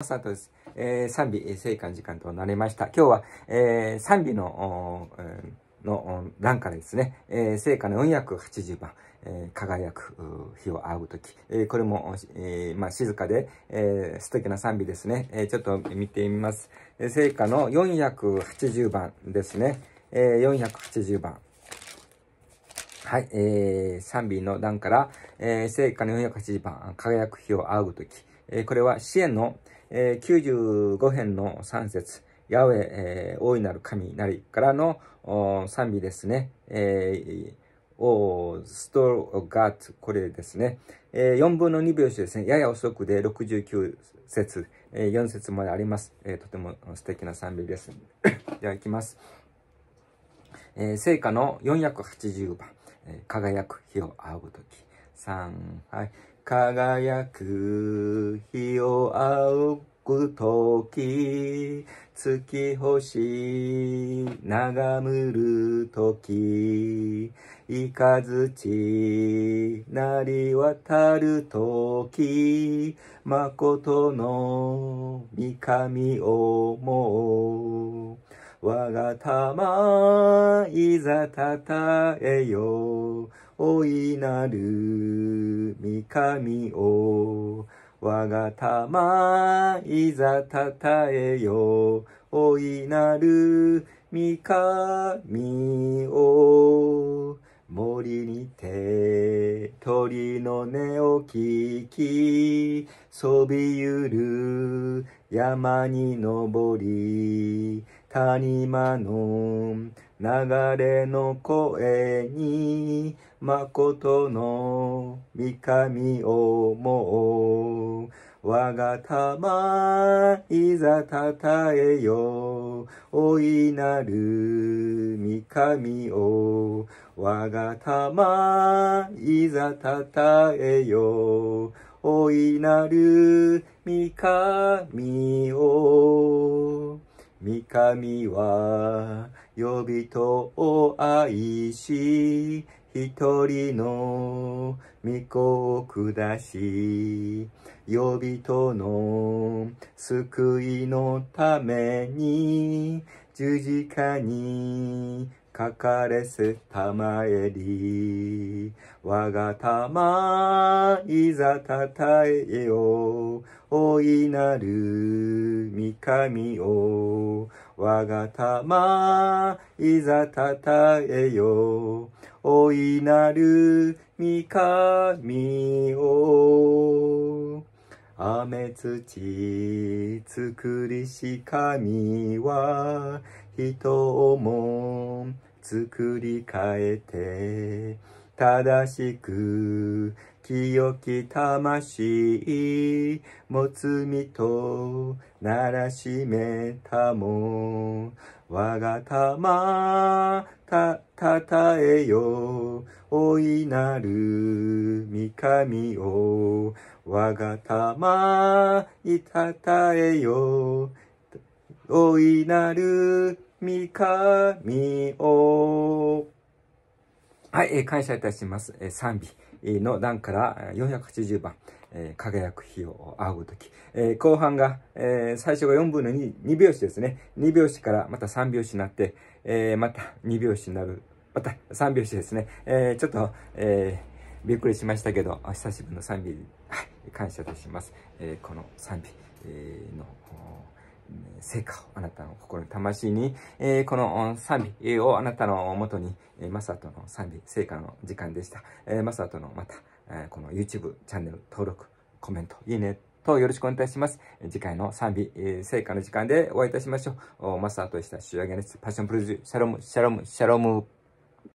サートです。えー、賛美、聖火の時間となりました。今日は、えー、賛美の、の欄からですね、えー、聖火の480番、えー、輝く日を仰ぐ時、えー、これも、えーまあ、静かで、えー、素敵な賛美ですね、えー、ちょっと見てみます。聖火の480番ですね、えー、480番。はい、えー、賛美の段から、えー、聖火の480番、輝く日を仰ぐ時、えー、これは支援の、えー、95編の3節ヤウェ、えー、大いなる神なりからの賛美ですね。えー、おストガーツ、これですね。えー、4分の2拍子ですね。やや遅くで69節、えー、4節まであります。えー、とても素敵な賛美です。では、いきます。えー、聖歌の480番、えー、輝く日を仰ぐとき。3、はい。輝く日を仰ぐき、月星眺むる時いかずちなり渡る時まことの御神もう我が玉いざたたえよおいなる三上を我が玉いざたたえよおいなる三上を森にて鳥の音を聞きそびゆる山に登り谷間の流れの声に誠の三上をもう我が玉いざたたえよおいなる三上を我が玉いざたたえよおいなる三上を三上は呼びとを愛し、一人の御子を下し、呼びとの救いのために十字架にかかれすまえり。我が玉、いざたたえよ。おいなる三上を。我が玉、いざたたえよ。おいなる三上を。雨土作りし神は人をも作り変えて正しく清き魂も罪とならしめたも我が玉たたたえよ大いなる御神を我が玉いたたえよおいなる三上を。はい、えー、感謝いたします。えー、賛美の段から480番、えー、輝く日を仰ぐとき、えー、後半が、えー、最初が4分の 2, 2拍子ですね。2拍子からまた3拍子になって、えー、また2拍子になる。また3拍子ですね。えー、ちょっと、えー、びっくりしましたけど、久しぶりの賛美、はい、感謝いたします。えー、この賛美、えー、の成果をあなたの心に、魂に、えー、この賛美をあなたのもとに、えー、マサトの賛美、成果の時間でした。えー、マサトのまた、えー、この YouTube チャンネル登録、コメント、いいねとよろしくお願いします。次回の賛美、えー、成果の時間でお会いいたしましょう。マサトでした。主上げです。パッションプルーズ、シャロム、シャロム、シャロム。